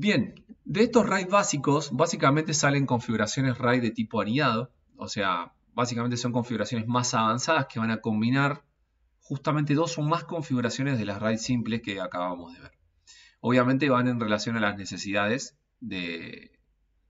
Bien, de estos RAID básicos, básicamente salen configuraciones RAID de tipo anidado, o sea, básicamente son configuraciones más avanzadas que van a combinar justamente dos o más configuraciones de las RAID simples que acabamos de ver. Obviamente van en relación a las necesidades de,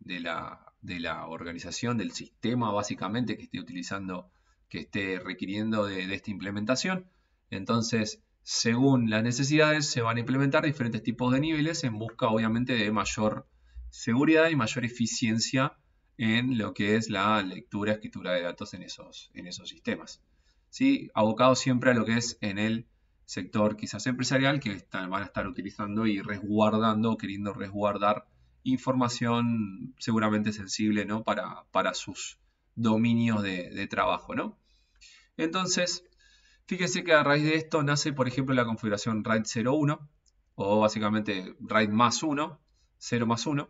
la, organización, del sistema básicamente que esté utilizando, que esté requiriendo de esta implementación. Entonces, según las necesidades se van a implementar diferentes tipos de niveles en busca obviamente de mayor seguridad y mayor eficiencia en lo que es la lectura, escritura de datos en esos, en esos sistemas. ¿Sí? Abocado siempre a lo que es en el sector quizás empresarial que van a estar utilizando y resguardando, queriendo resguardar información seguramente sensible ¿no? para, para sus dominios de, trabajo. ¿no? Entonces, Fíjense que a raíz de esto nace, por ejemplo, la configuración RAID 01 o básicamente RAID más 1, 0 más 1,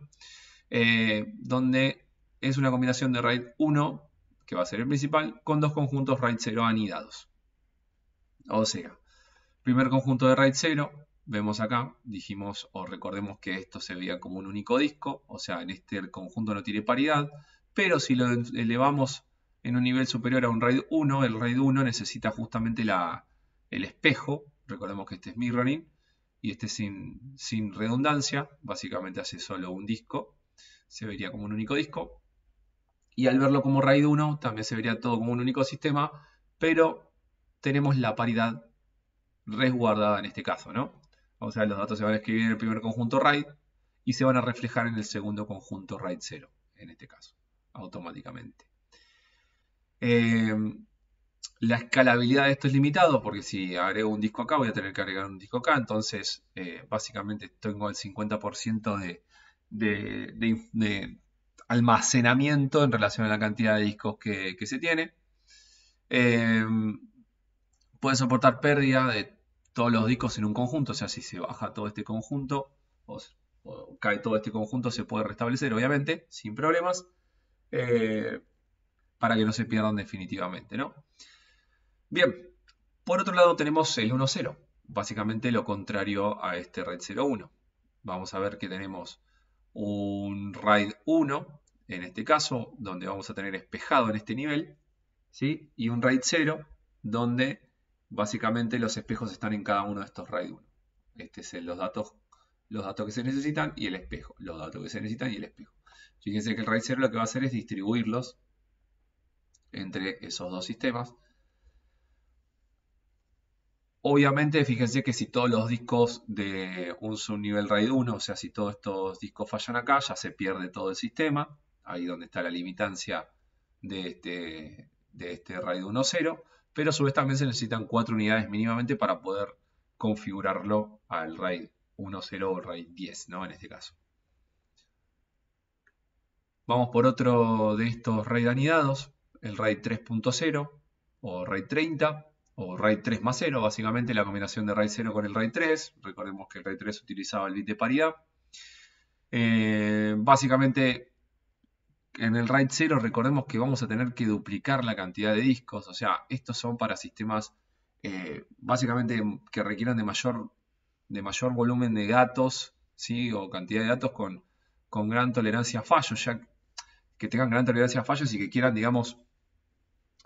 eh, donde es una combinación de RAID 1, que va a ser el principal, con dos conjuntos RAID 0 anidados. O sea, primer conjunto de RAID 0, vemos acá, dijimos o recordemos que esto se veía como un único disco, o sea, en este conjunto no tiene paridad, pero si lo elevamos en un nivel superior a un RAID 1. El RAID 1 necesita justamente el espejo, recordemos que este es mirroring, y este sin, sin redundancia, básicamente hace solo un disco, se vería como un único disco. Y al verlo como RAID 1, también se vería todo como un único sistema, pero tenemos la paridad resguardada en este caso, ¿no? O sea, los datos se van a escribir en el primer conjunto RAID y se van a reflejar en el segundo conjunto RAID 0, en este caso, automáticamente. Em, la escalabilidad de esto es limitado porque si agrego un disco acá voy a tener que agregar un disco acá, entonces eh, básicamente tengo el 50% de, almacenamiento en relación a la cantidad de discos que, se tiene. Em, puede soportar pérdida de todos los discos en un conjunto, o sea, si se baja todo este conjunto o, cae todo este conjunto se puede restablecer, obviamente, sin problemas. Eh, para que no se pierdan definitivamente, ¿no? Bien, por otro lado tenemos el 1.0, básicamente lo contrario a este RAID 0.1. Vamos a ver que tenemos un RAID 1, en este caso, donde vamos a tener espejado en este nivel, ¿sí? y un RAID 0, donde básicamente los espejos están en cada uno de estos RAID 1. Este es los datos los datos que se necesitan y el espejo, los datos que se necesitan y el espejo. Fíjense que el RAID 0 lo que va a hacer es distribuirlos entre esos dos sistemas. Obviamente, fíjense que si todos los discos de un subnivel RAID 1, o sea, si todos estos discos fallan acá, ya se pierde todo el sistema. Ahí donde está la limitancia de este, de este RAID 1.0. Pero a su vez también se necesitan cuatro unidades mínimamente para poder configurarlo al RAID 1.0 o RAID 10, ¿no? En este caso. Vamos por otro de estos RAID anidados el RAID 3.0 o RAID 30 o RAID 3 más 0, básicamente la combinación de RAID 0 con el RAID 3. Recordemos que el RAID 3 utilizaba el bit de paridad. Eh, básicamente en el RAID 0 recordemos que vamos a tener que duplicar la cantidad de discos, o sea, estos son para sistemas eh, básicamente que requieran de mayor, de mayor volumen de datos ¿sí? o cantidad de datos con, con gran tolerancia a fallos, ya que tengan gran tolerancia a fallos y que quieran, digamos,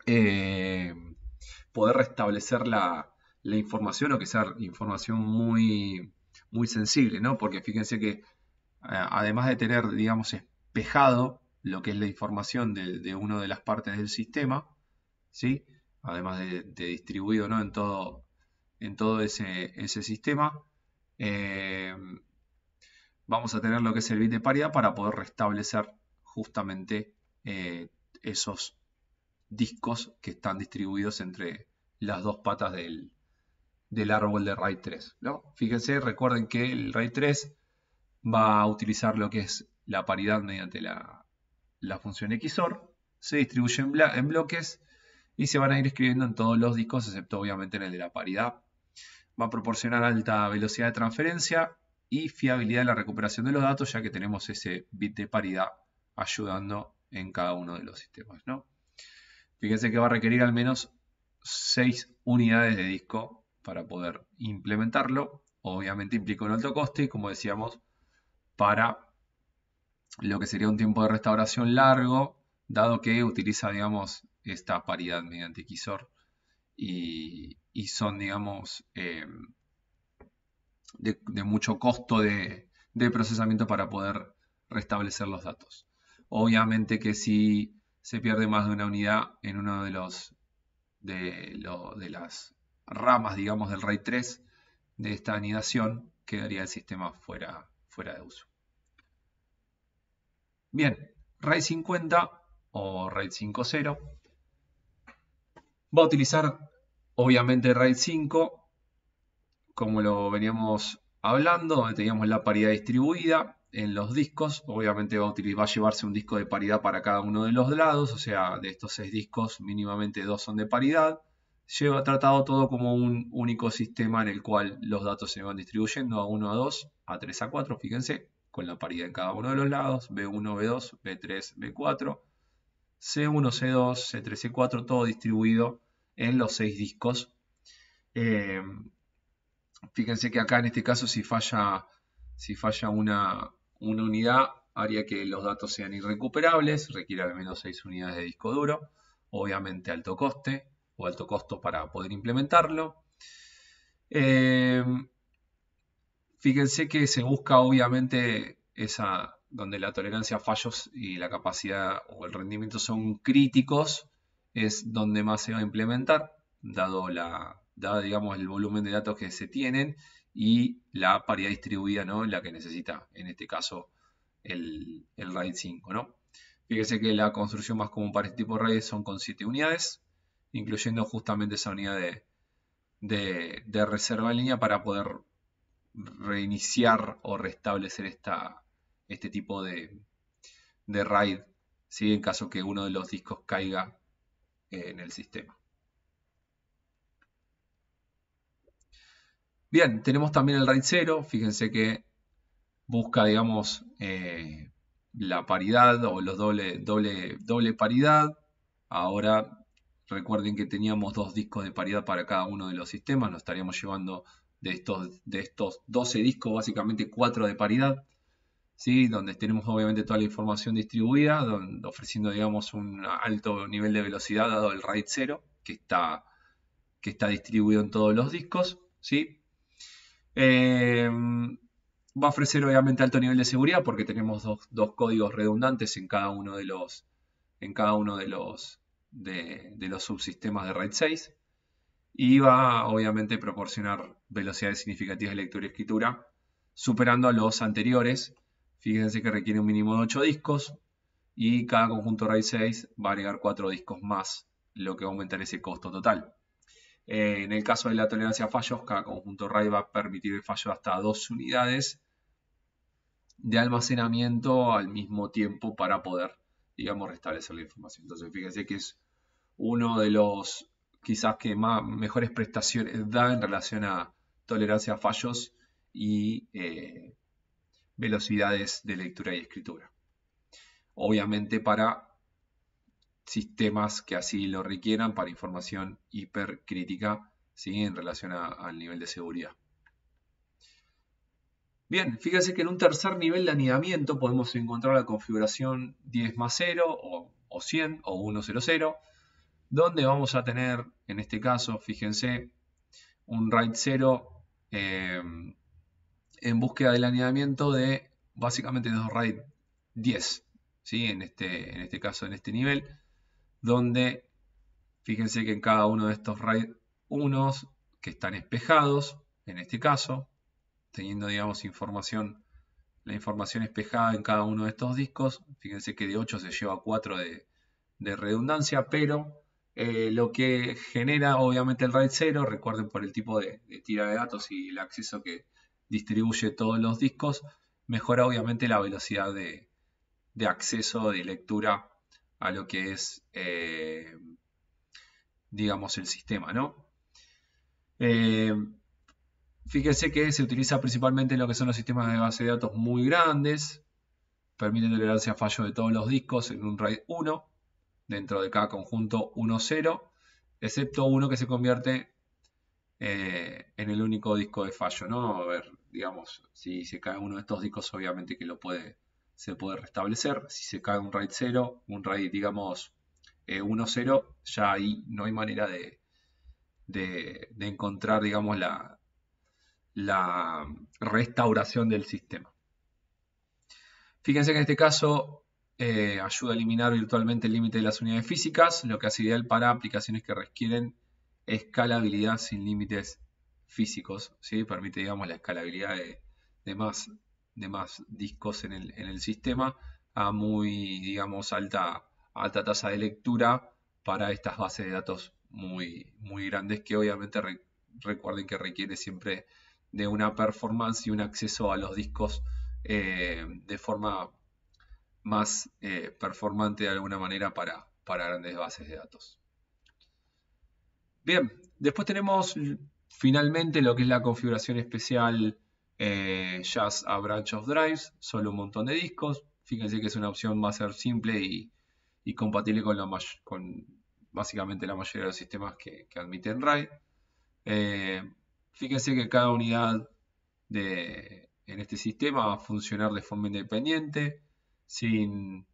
eh, poder restablecer la, información o que sea información muy, muy sensible, ¿no? Porque fíjense que eh, además de tener, digamos, espejado lo que es la información de, una de las partes del sistema, ¿sí? Además de, distribuido, ¿no? En todo, en todo ese, sistema, eh, vamos a tener lo que es el bit de paridad para poder restablecer justamente esos discos que están distribuidos entre las dos patas del, árbol de RAID 3. ¿no? Fíjense, recuerden que el RAID 3 va a utilizar lo que es la paridad mediante la, función XOR, se distribuye en, en, bloques y se van a ir escribiendo en todos los discos, excepto obviamente en el de la paridad. Va a proporcionar alta velocidad de transferencia y fiabilidad en la recuperación de los datos, ya que tenemos ese bit de paridad ayudando en cada uno de los sistemas. ¿no? Fíjense que va a requerir al menos 6 unidades de disco para poder implementarlo. Obviamente implica un alto coste y como decíamos, para lo que sería un tiempo de restauración largo, dado que utiliza, digamos, esta paridad mediante XOR y, son, digamos, eh, de, mucho costo de, procesamiento para poder restablecer los datos. Obviamente que si se pierde más de una unidad en uno de los de, las ramas, digamos, del RAID 3 de esta anidación, quedaría el sistema fuera, fuera de uso. Bien, RAID 50 o RAID 5.0 va a utilizar obviamente RAID 5 como lo veníamos hablando, donde teníamos la paridad distribuida, en los discos, obviamente va a, utilizar, llevarse un disco de paridad para cada uno de los lados, o sea, de estos seis discos mínimamente dos son de paridad. Lleva tratado todo como un único sistema en el cual los datos se van distribuyendo a 1 a 2, a 3 a 4, fíjense, con la paridad en cada uno de los lados, B1, B2, B3, B4, C1, C2, C3, C4, todo distribuido en los seis discos. Eh, fíjense que acá en este caso si falla, si falla una, una unidad haría que los datos sean irrecuperables, requiere al menos seis unidades de disco duro, obviamente alto coste o alto costo para poder implementarlo. Em, fíjense que se busca obviamente esa donde la tolerancia a fallos y la capacidad o el rendimiento son críticos, es donde más se va a implementar, dado, la, dado digamos, el volumen de datos que se tienen y la paridad distribuida, ¿no? La que necesita, en este caso, el, RAID 5, ¿no? Fíjese que la construcción más común para este tipo de RAID son con 7 unidades, incluyendo justamente esa unidad de, reserva en línea para poder reiniciar o restablecer este tipo de, RAID, si en caso que uno de los discos caiga en el sistema. Bien, tenemos también el RAID 0, fíjense que busca, digamos, eh, la paridad o los doble, doble, doble paridad. Ahora Recuerden que teníamos dos discos de paridad para cada uno de los sistemas, nos estaríamos llevando de estos, de estos 12 discos, básicamente 4 de paridad, ¿sí? donde tenemos obviamente toda la información distribuida, ofreciendo digamos, un alto nivel de velocidad dado el RAID 0, que está, que está distribuido en todos los discos. ¿sí? Em, va a ofrecer obviamente alto nivel de seguridad porque tenemos dos, códigos redundantes en cada uno de los, en cada uno de los, de, de los subsistemas de RAID 6 y va obviamente a proporcionar velocidades significativas de lectura y escritura, superando a los anteriores. Fíjense que requiere un mínimo de 8 discos y cada conjunto RAID 6 va a agregar 4 discos más, lo que va a aumentar ese costo total. Eh, en el caso de la tolerancia a fallos, cada conjunto RAID va a permitir el fallo de hasta dos unidades de almacenamiento al mismo tiempo para poder, digamos, restablecer la información. Entonces, fíjense que es uno de los quizás que más, mejores prestaciones da en relación a tolerancia a fallos y eh, velocidades de lectura y escritura. Obviamente para sistemas que así lo requieran para información hipercrítica ¿sí? en relación al nivel de seguridad. Bien, fíjense que en un tercer nivel de anidamiento podemos encontrar la configuración 10 más 0 o, o 100 o 100, donde vamos a tener, en este caso, fíjense, un RAID 0 eh, en búsqueda del anidamiento de básicamente dos RAID 10, en, este, en este caso, en este nivel donde fíjense que en cada uno de estos RAID 1 que están espejados, en este caso, teniendo digamos información, la información espejada en cada uno de estos discos, fíjense que de 8 se lleva 4 de, redundancia, pero eh, lo que genera obviamente el RAID 0, recuerden por el tipo de, tira de datos y el acceso que distribuye todos los discos, mejora obviamente la velocidad de, de acceso, de lectura a lo que es, eh, digamos, el sistema, ¿no? Eh, fíjense que se utiliza principalmente en lo que son los sistemas de base de datos muy grandes, permite tolerancia a fallo de todos los discos en un RAID 1, dentro de cada conjunto 1.0, excepto uno que se convierte eh, en el único disco de fallo, ¿no? A ver, digamos, si se cae uno de estos discos, obviamente que lo puede se puede restablecer. Si se cae un RAID 0, un RAID, digamos, eh, 1 ya ahí no hay manera de, encontrar, digamos, la, la restauración del sistema. Fíjense que en este caso eh, ayuda a eliminar virtualmente el límite de las unidades físicas, lo que hace ideal para aplicaciones que requieren escalabilidad sin límites físicos. ¿sí? Permite, digamos, la escalabilidad de, de más más discos en el, sistema a muy, digamos, alta, alta tasa de lectura para estas bases de datos muy, muy grandes que obviamente recuerden que requiere siempre de una performance y un acceso a los discos eh, de forma más eh, performante de alguna manera para, para grandes bases de datos. Bien, después tenemos finalmente lo que es la configuración especial eh, Jazz a Branch of Drives, solo un montón de discos. Fíjense que es una opción más simple y, compatible con, básicamente la mayoría de los sistemas que, admiten RAID. Eh, fíjense que cada unidad en este sistema va a funcionar de forma independiente, sin,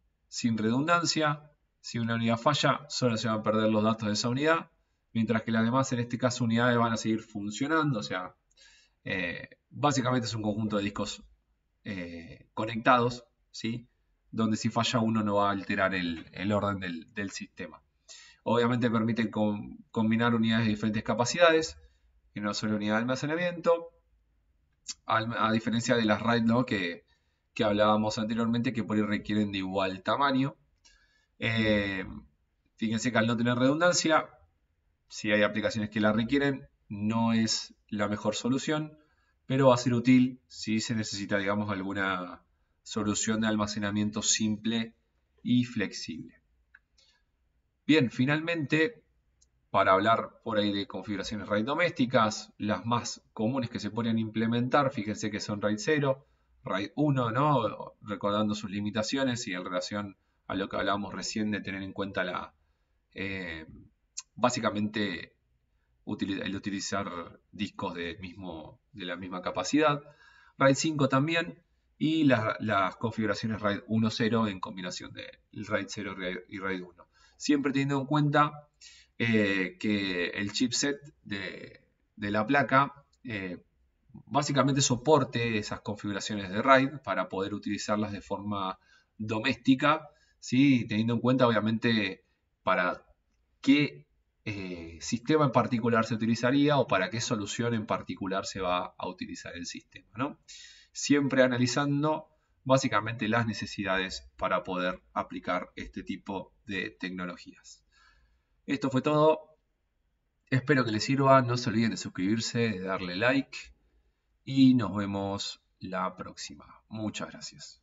redundancia. Si una unidad falla, solo se van a perder los datos de esa unidad, mientras que las demás, en este caso unidades, van a seguir funcionando, o sea, eh, básicamente es un conjunto de discos eh, conectados, ¿sí? donde si falla uno no va a alterar el, orden del, sistema. Obviamente permite combinar unidades de diferentes capacidades en una sola unidad de almacenamiento, a diferencia de las RAID ¿no? que, hablábamos anteriormente, que por ahí requieren de igual tamaño. Eh, fíjense que al no tener redundancia, si hay aplicaciones que la requieren, no es la mejor solución, pero va a ser útil si se necesita, digamos, alguna solución de almacenamiento simple y flexible. Bien, finalmente, para hablar por ahí de configuraciones RAID domésticas, las más comunes que se pueden implementar, fíjense que son RAID 0, RAID 1, ¿no? recordando sus limitaciones y en relación a lo que hablábamos recién de tener en cuenta la, eh, básicamente el utilizar discos de, mismo, de la misma capacidad. RAID 5 también. Y las configuraciones RAID 1.0 en combinación de RAID 0 y RAID 1. Siempre teniendo en cuenta eh, que el chipset de, la placa eh, básicamente soporte esas configuraciones de RAID para poder utilizarlas de forma doméstica, ¿sí? teniendo en cuenta obviamente para qué eh, sistema en particular se utilizaría o para qué solución en particular se va a utilizar el sistema. ¿no? Siempre analizando básicamente las necesidades para poder aplicar este tipo de tecnologías. Esto fue todo. Espero que les sirva. No se olviden de suscribirse, de darle like y nos vemos la próxima. Muchas gracias.